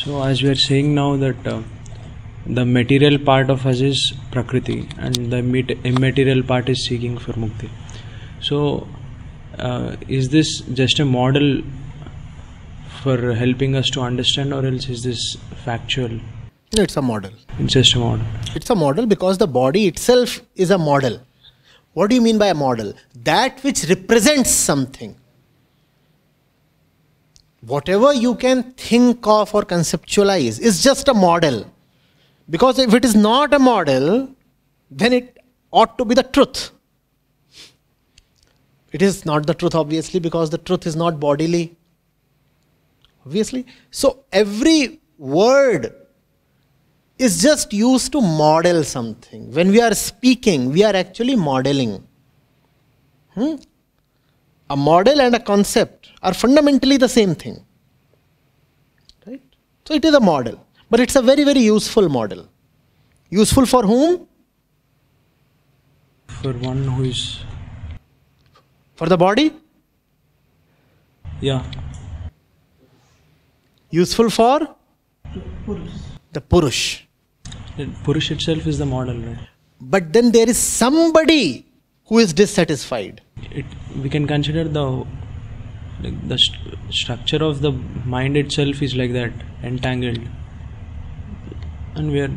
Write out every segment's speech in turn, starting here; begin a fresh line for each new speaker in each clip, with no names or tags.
so as we are saying now that uh, the material part of us is prakriti and the immaterial part is seeking for mukti so uh, is this just a model for helping us to understand or else is this factual no, it's a model it's just a model it's a model because the body itself is a model what do you mean by a model that which represents something whatever you can think of or conceptualize is just a model. Because if it is not a model, then it ought to be the truth. It is not the truth, obviously, because the truth is not bodily. Obviously. So every word is just used to model something. When we are speaking, we are actually modeling. Hmm? a model and a concept are fundamentally the same thing. Right? So it is a model, but it's a very, very useful model. Useful for whom? For one who is. For the body? Yeah. Useful for? Purush. The Purush. The Purush itself is the model, right? But then there is somebody who is dissatisfied it we can consider the like the st- structure of the mind itself is like that entangled and we are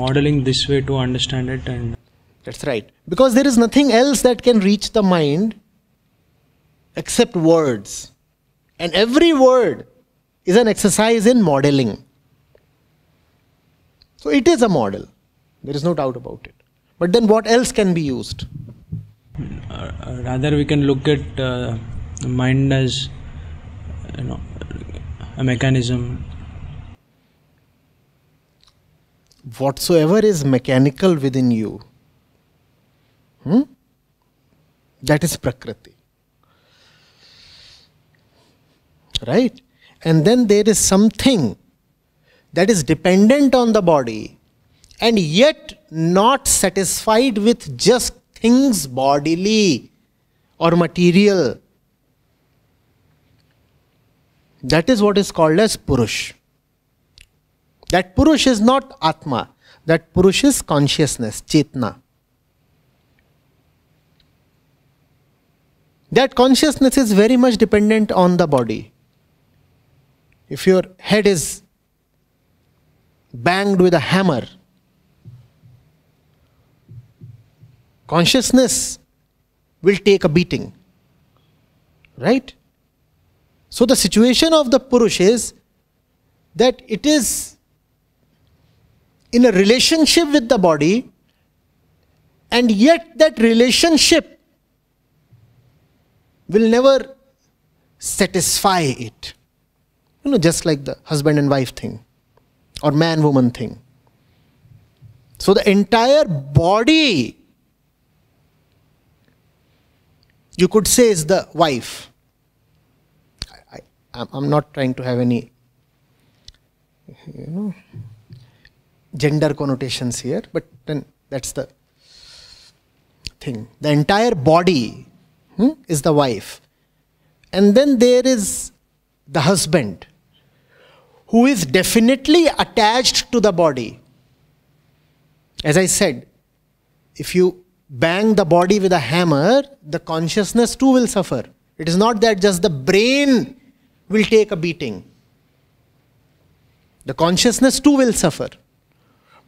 modeling this way to understand it and that's right because there is nothing else that can reach the mind except words and every word is an exercise in modeling so it is a model there is no doubt about it but then what else can be used uh, rather we can look at uh, mind as you know a mechanism whatsoever is mechanical within you hmm? that is prakriti right and then there is something that is dependent on the body and yet not satisfied with just things bodily or material. That is what is called as Purush. That Purush is not Atma. That Purush is consciousness, Chetna. That consciousness is very much dependent on the body. If your head is banged with a hammer, consciousness will take a beating. Right? So the situation of the Purush is that it is in a relationship with the body, and yet that relationship will never satisfy it. You know, just like the husband and wife thing or man woman thing. So the entire body you could say is the wife. I, am not trying to have any, you know, gender connotations here, but then that's the thing. The entire body hmm, is the wife. And then there is the husband who is definitely attached to the body. As I said, if you bang the body with a hammer, the consciousness too will suffer. It is not that just the brain will take a beating, the consciousness too will suffer.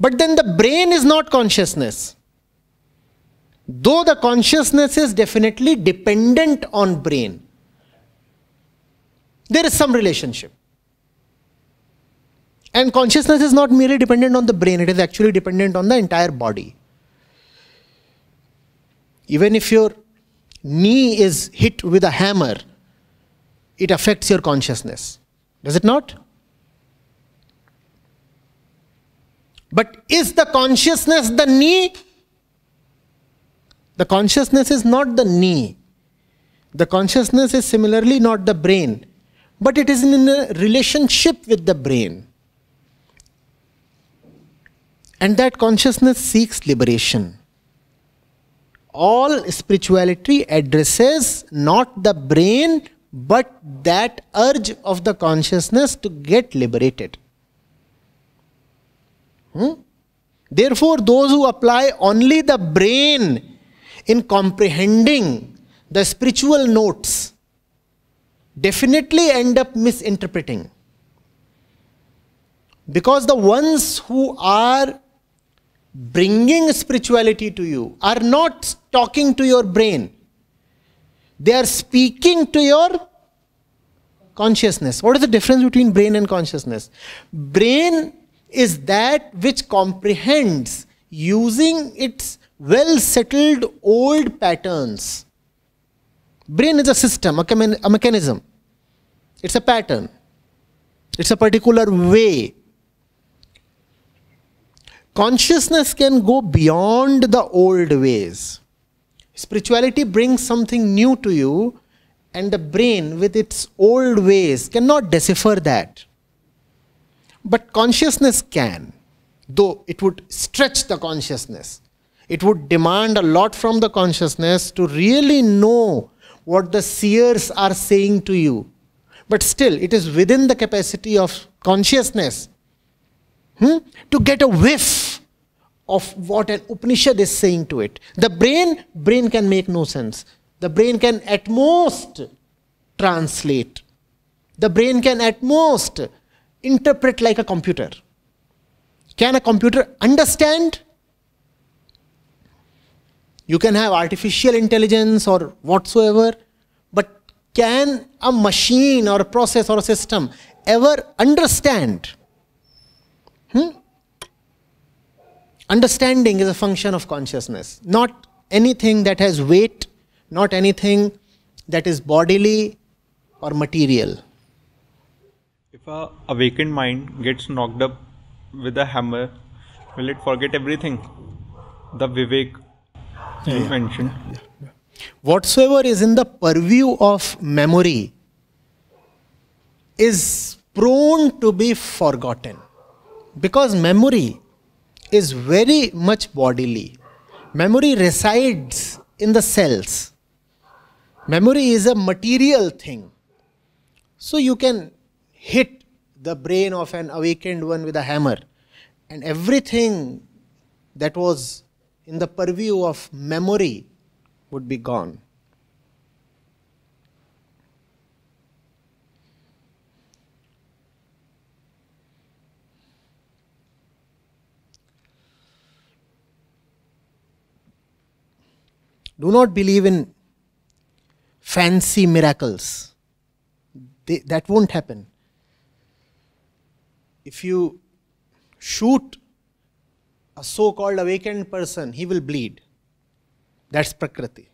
But then the brain is not consciousness. Though the consciousness is definitely dependent on brain, there is some relationship. And consciousness is not merely dependent on the brain, it is actually dependent on the entire body. Even if your knee is hit with a hammer, it affects your consciousness. Does it not? But is the consciousness the knee? The consciousness is not the knee. The consciousness is similarly not the brain, but it is in a relationship with the brain. And that consciousness seeks liberation all spirituality addresses not the brain but that urge of the consciousness to get liberated. Hmm? Therefore, those who apply only the brain in comprehending the spiritual notes definitely end up misinterpreting. Because the ones who are bringing spirituality to you are not talking to your brain. They are speaking to your consciousness. What is the difference between brain and consciousness? Brain is that which comprehends using its well settled old patterns. Brain is a system, a, mechanism. It's a pattern. It's a particular way. Consciousness can go beyond the old ways. Spirituality brings something new to you, and the brain, with its old ways, cannot decipher that. But consciousness can, though it would stretch the consciousness. It would demand a lot from the consciousness to really know what the seers are saying to you. But still, it is within the capacity of consciousness hmm, to get a whiff of what an Upanishad is saying to it. The brain, brain can make no sense. The brain can at most translate. The brain can at most interpret like a computer. Can a computer understand? You can have artificial intelligence or whatsoever, but can a machine or a process or a system ever understand? Hmm? understanding is a function of consciousness, not anything that has weight, not anything that is bodily or material. If a awakened mind gets knocked up with a hammer, will it forget everything? The vivek yeah, you mentioned. Yeah, yeah, Whatsoever is in the purview of memory is prone to be forgotten because memory is very much bodily. Memory resides in the cells. Memory is a material thing. So you can hit the brain of an awakened one with a hammer, and everything that was in the purview of memory would be gone. Do not believe in fancy miracles. They, that won't happen. If you shoot a so called awakened person, he will bleed. That's Prakriti.